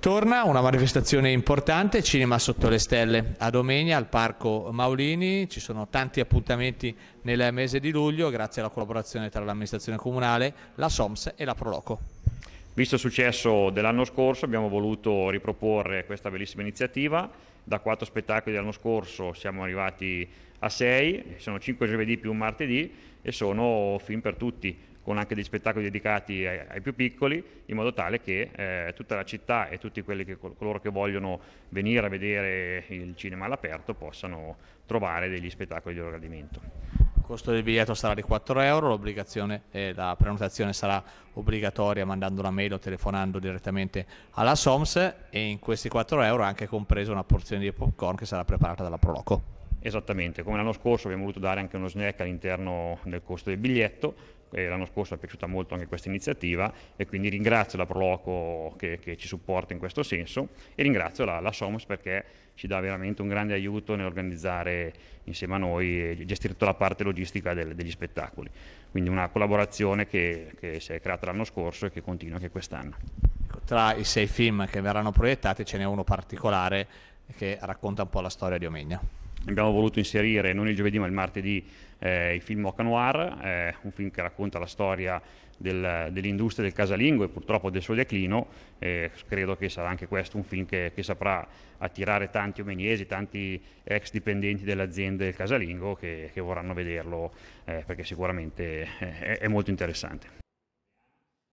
Torna una manifestazione importante, Cinema sotto le stelle a Domenia al Parco Maulini, ci sono tanti appuntamenti nel mese di luglio grazie alla collaborazione tra l'amministrazione comunale, la SOMS e la Proloco. Visto il successo dell'anno scorso abbiamo voluto riproporre questa bellissima iniziativa, da quattro spettacoli dell'anno scorso siamo arrivati a sei, sono cinque giovedì più un martedì e sono film per tutti, con anche degli spettacoli dedicati ai, ai, più piccoli, in modo tale che eh, tutta la città e tutti che, coloro che vogliono venire a vedere il cinema all'aperto possano trovare degli spettacoli di loro gradimento costo del biglietto sarà di 4 euro, eh, la prenotazione sarà obbligatoria mandando una mail o telefonando direttamente alla SOMS e in questi 4 euro è anche compresa una porzione di popcorn che sarà preparata dalla Proloco. Esattamente, come l'anno scorso abbiamo voluto dare anche uno snack all'interno del costo del biglietto, l'anno scorso è piaciuta molto anche questa iniziativa e quindi ringrazio la Proloco che, che ci supporta in questo senso e ringrazio la, la, Somos perché ci dà veramente un grande aiuto nell'organizzare insieme a noi e gestire tutta la parte logistica del, degli spettacoli. Quindi una collaborazione che, che si è creata l'anno scorso e che continua anche quest'anno. Ecco, tra i sei film che verranno proiettati ce n'è uno particolare che racconta un po' la storia di Omegna. Abbiamo voluto inserire non il giovedì ma il martedì eh, il film Mocha Noir, eh, un film che racconta la storia del, dell'industria del casalingo e purtroppo del suo declino. Eh, credo che sarà anche questo un film che, che saprà attirare tanti omeniesi, tanti ex dipendenti delle aziende del casalingo che, che vorranno vederlo eh, perché sicuramente eh, è, è molto interessante.